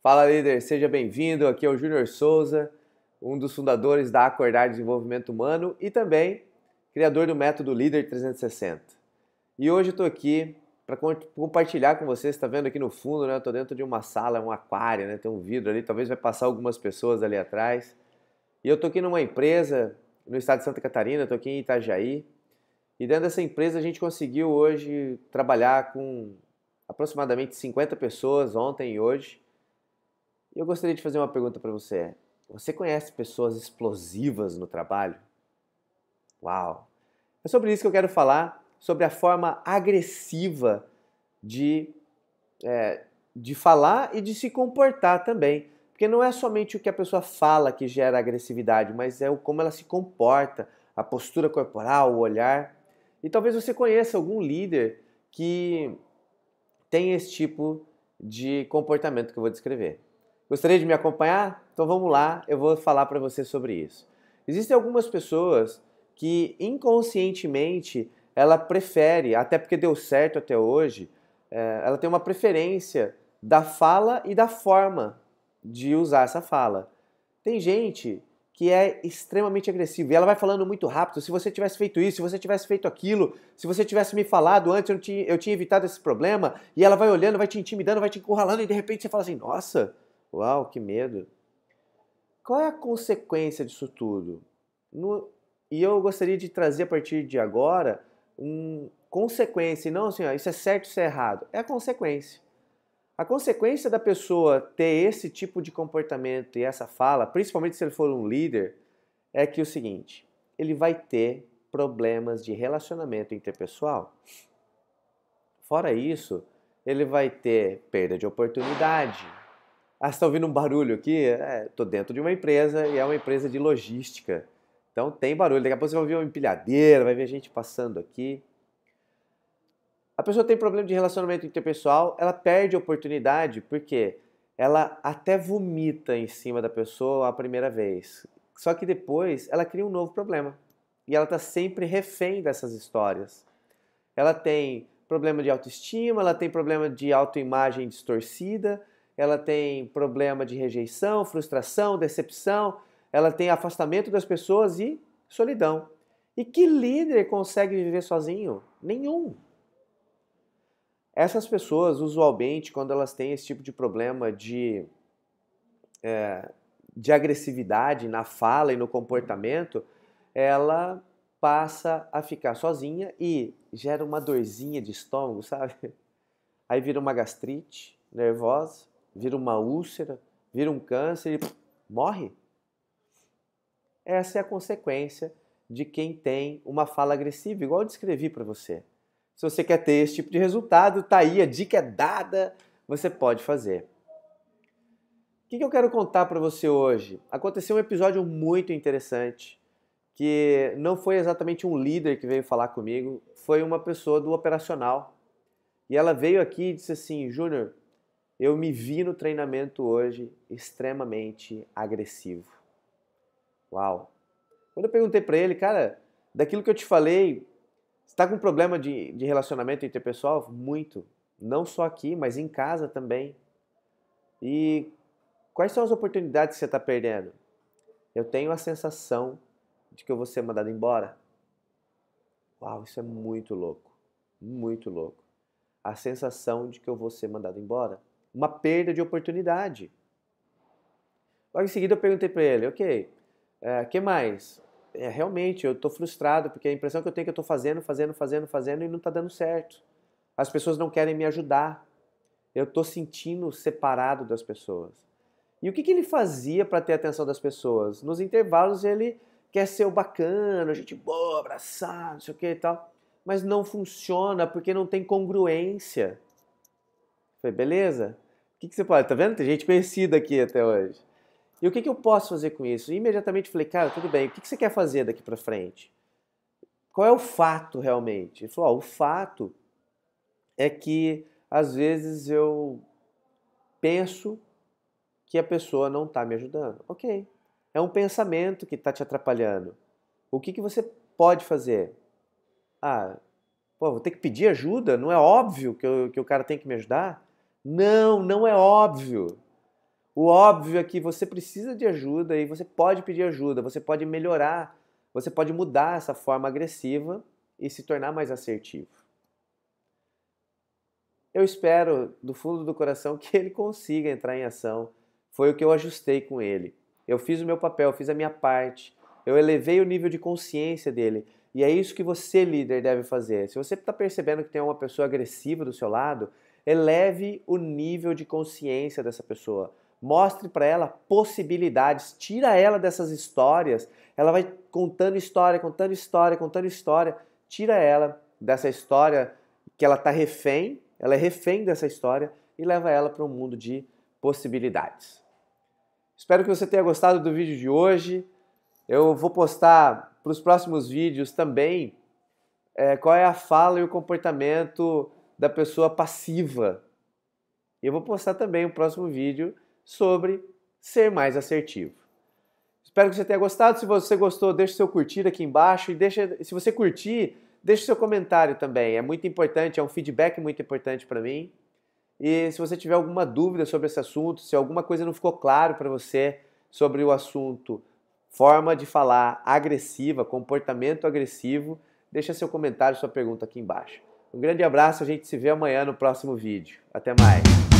Fala líder, seja bem-vindo. Aqui é o Júnior Souza, um dos fundadores da Acordar Desenvolvimento Humano e também criador do método Líder 360. E hoje eu estou aqui para compartilhar com vocês, está vendo aqui no fundo, né? Eu dentro de uma sala, um aquário, né? Tem um vidro ali, talvez vai passar algumas pessoas ali atrás. E eu estou aqui numa empresa no estado de Santa Catarina, Estou aqui em Itajaí. E dentro dessa empresa a gente conseguiu hoje trabalhar com aproximadamente 50 pessoas ontem e hoje. Eu gostaria de fazer uma pergunta para você. Você conhece pessoas explosivas no trabalho? Uau! É sobre isso que eu quero falar, sobre a forma agressiva de, é, de falar e de se comportar também. Porque não é somente o que a pessoa fala que gera agressividade, mas é o como ela se comporta, a postura corporal, o olhar. E talvez você conheça algum líder que tem esse tipo de comportamento que eu vou descrever. Gostaria de me acompanhar? Então vamos lá, eu vou falar para você sobre isso. Existem algumas pessoas que inconscientemente ela prefere, até porque deu certo até hoje, é, ela tem uma preferência da fala e da forma de usar essa fala. Tem gente que é extremamente agressiva e ela vai falando muito rápido. Se você tivesse feito isso, se você tivesse feito aquilo, se você tivesse me falado antes, eu tinha, eu tinha evitado esse problema. E ela vai olhando, vai te intimidando, vai te encurralando e de repente você fala assim: nossa, Uau, que medo! Qual é a consequência disso tudo? No, e eu gostaria de trazer a partir de agora uma consequência, não assim, ó, isso é certo, isso é errado. É a consequência. A consequência da pessoa ter esse tipo de comportamento e essa fala, principalmente se ele for um líder, é que é o seguinte: ele vai ter problemas de relacionamento interpessoal. Fora isso, ele vai ter perda de oportunidade, ah, você está ouvindo um barulho aqui? Estou é, dentro de uma empresa e é uma empresa de logística. Então tem barulho. Daqui a pouco você vai ouvir uma empilhadeira, vai ver gente passando aqui. A pessoa tem problema de relacionamento interpessoal, ela perde a oportunidade porque ela até vomita em cima da pessoa a primeira vez. Só que depois ela cria um novo problema. E ela está sempre refém dessas histórias. Ela tem problema de autoestima, ela tem problema de autoimagem distorcida, ela tem problema de rejeição, frustração, decepção, ela tem afastamento das pessoas e solidão. E que líder consegue viver sozinho? Nenhum. Essas pessoas, usualmente, quando elas têm esse tipo de problema de, é, de agressividade na fala e no comportamento, ela passa a ficar sozinha e gera uma dorzinha de estômago, sabe? Aí vira uma gastrite nervosa, vira uma úlcera, vira um câncer e pff, morre. Essa é a consequência de quem tem uma fala agressiva, igual eu descrevi para você. Se você quer ter esse tipo de resultado, tá aí, a dica é dada, você pode fazer. O que eu quero contar para você hoje? Aconteceu um episódio muito interessante, que não foi exatamente um líder que veio falar comigo, foi uma pessoa do operacional. E ela veio aqui e disse assim: Júnior, eu me vi no treinamento hoje extremamente agressivo. Uau! Quando eu perguntei para ele, cara, daquilo que eu te falei, você tá com problema de, de relacionamento interpessoal? Muito. Não só aqui, mas em casa também. E quais são as oportunidades que você está perdendo? Eu tenho a sensação de que eu vou ser mandado embora. Uau, isso é muito louco. Muito louco. A sensação de que eu vou ser mandado embora uma perda de oportunidade. Logo em seguida eu perguntei para ele, ok, o é, que mais? É, realmente, eu estou frustrado, porque a impressão que eu tenho é que eu estou fazendo, fazendo, fazendo, fazendo e não está dando certo. As pessoas não querem me ajudar. Eu estou sentindo separado das pessoas. E o que, que ele fazia para ter a atenção das pessoas? Nos intervalos ele quer ser o bacana, gente boa, abraçar, não sei o que e tal. Mas não funciona porque não tem congruência. Foi falei, beleza? O que, que você pode? Tá vendo? Tem gente conhecida aqui até hoje. E o que, que eu posso fazer com isso? E imediatamente falei, cara, tudo bem, o que, que você quer fazer daqui para frente? Qual é o fato realmente? Ele falou, oh, o fato é que às vezes eu penso que a pessoa não está me ajudando. Ok, é um pensamento que está te atrapalhando. O que, que você pode fazer? Ah, pô, vou ter que pedir ajuda? Não é óbvio que, eu, que o cara tem que me ajudar? Não, não é óbvio. O óbvio é que você precisa de ajuda e você pode pedir ajuda, você pode melhorar, você pode mudar essa forma agressiva e se tornar mais assertivo. Eu espero do fundo do coração que ele consiga entrar em ação. Foi o que eu ajustei com ele. Eu fiz o meu papel, fiz a minha parte. Eu elevei o nível de consciência dele. E é isso que você, líder, deve fazer. Se você está percebendo que tem uma pessoa agressiva do seu lado, Eleve o nível de consciência dessa pessoa. Mostre para ela possibilidades, tira ela dessas histórias. Ela vai contando história, contando história, contando história. Tira ela dessa história que ela está refém, ela é refém dessa história e leva ela para um mundo de possibilidades. Espero que você tenha gostado do vídeo de hoje. Eu vou postar para os próximos vídeos também é, qual é a fala e o comportamento da pessoa passiva. Eu vou postar também o um próximo vídeo sobre ser mais assertivo. Espero que você tenha gostado. Se você gostou, deixe seu curtir aqui embaixo e deixa, se você curtir, deixe seu comentário também. É muito importante, é um feedback muito importante para mim. E se você tiver alguma dúvida sobre esse assunto, se alguma coisa não ficou claro para você sobre o assunto forma de falar agressiva, comportamento agressivo, deixa seu comentário, sua pergunta aqui embaixo. Um grande abraço, a gente se vê amanhã no próximo vídeo. Até mais!